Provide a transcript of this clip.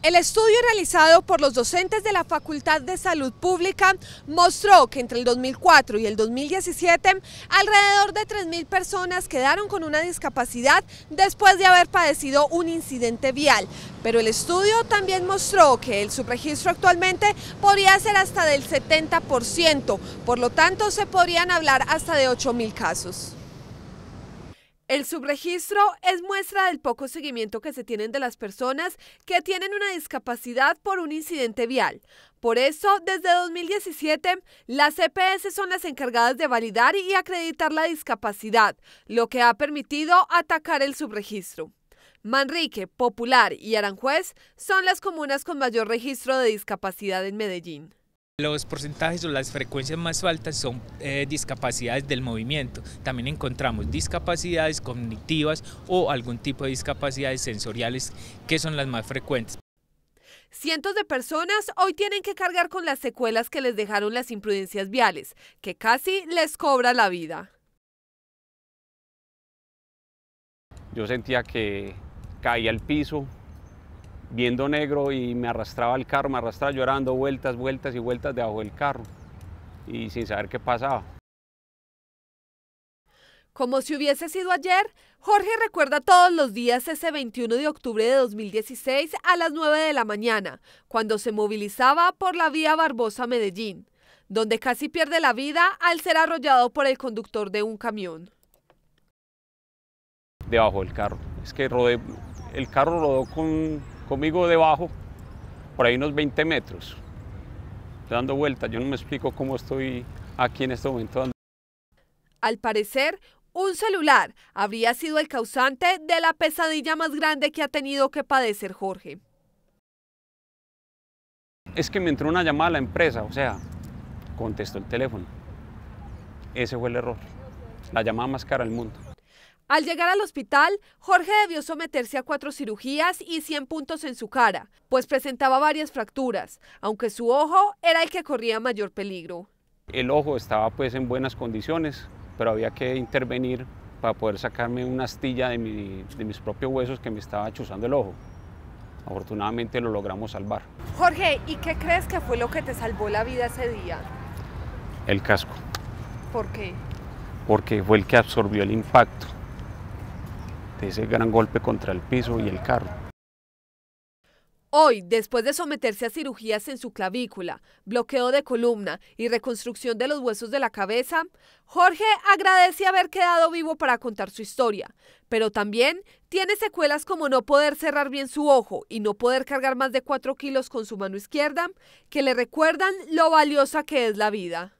El estudio realizado por los docentes de la Facultad de Salud Pública mostró que entre el 2004 y el 2017 alrededor de 3.000 personas quedaron con una discapacidad después de haber padecido un incidente vial. Pero el estudio también mostró que el subregistro actualmente podría ser hasta del 70%, por lo tanto se podrían hablar hasta de 8.000 casos. El subregistro es muestra del poco seguimiento que se tienen de las personas que tienen una discapacidad por un incidente vial. Por eso, desde 2017, las CPS e son las encargadas de validar y acreditar la discapacidad, lo que ha permitido atacar el subregistro. Manrique, Popular y Aranjuez son las comunas con mayor registro de discapacidad en Medellín. Los porcentajes o las frecuencias más altas son eh, discapacidades del movimiento. También encontramos discapacidades cognitivas o algún tipo de discapacidades sensoriales que son las más frecuentes. Cientos de personas hoy tienen que cargar con las secuelas que les dejaron las imprudencias viales, que casi les cobra la vida. Yo sentía que caía al piso, viendo negro y me arrastraba el carro, me arrastraba, llorando vueltas, vueltas y vueltas debajo del carro y sin saber qué pasaba. Como si hubiese sido ayer, Jorge recuerda todos los días ese 21 de octubre de 2016 a las 9 de la mañana, cuando se movilizaba por la vía Barbosa Medellín, donde casi pierde la vida al ser arrollado por el conductor de un camión. Debajo del carro, es que rodé, el carro rodó con conmigo debajo, por ahí unos 20 metros, dando vueltas. Yo no me explico cómo estoy aquí en este momento Al parecer, un celular habría sido el causante de la pesadilla más grande que ha tenido que padecer Jorge. Es que me entró una llamada a la empresa, o sea, contestó el teléfono. Ese fue el error. La llamada más cara del mundo. Al llegar al hospital, Jorge debió someterse a cuatro cirugías y 100 puntos en su cara, pues presentaba varias fracturas, aunque su ojo era el que corría mayor peligro. El ojo estaba pues en buenas condiciones, pero había que intervenir para poder sacarme una astilla de, de mis propios huesos que me estaba chuzando el ojo. Afortunadamente lo logramos salvar. Jorge, ¿y qué crees que fue lo que te salvó la vida ese día? El casco. ¿Por qué? Porque fue el que absorbió el impacto ese gran golpe contra el piso y el carro. Hoy, después de someterse a cirugías en su clavícula, bloqueo de columna y reconstrucción de los huesos de la cabeza, Jorge agradece haber quedado vivo para contar su historia, pero también tiene secuelas como no poder cerrar bien su ojo y no poder cargar más de 4 kilos con su mano izquierda, que le recuerdan lo valiosa que es la vida.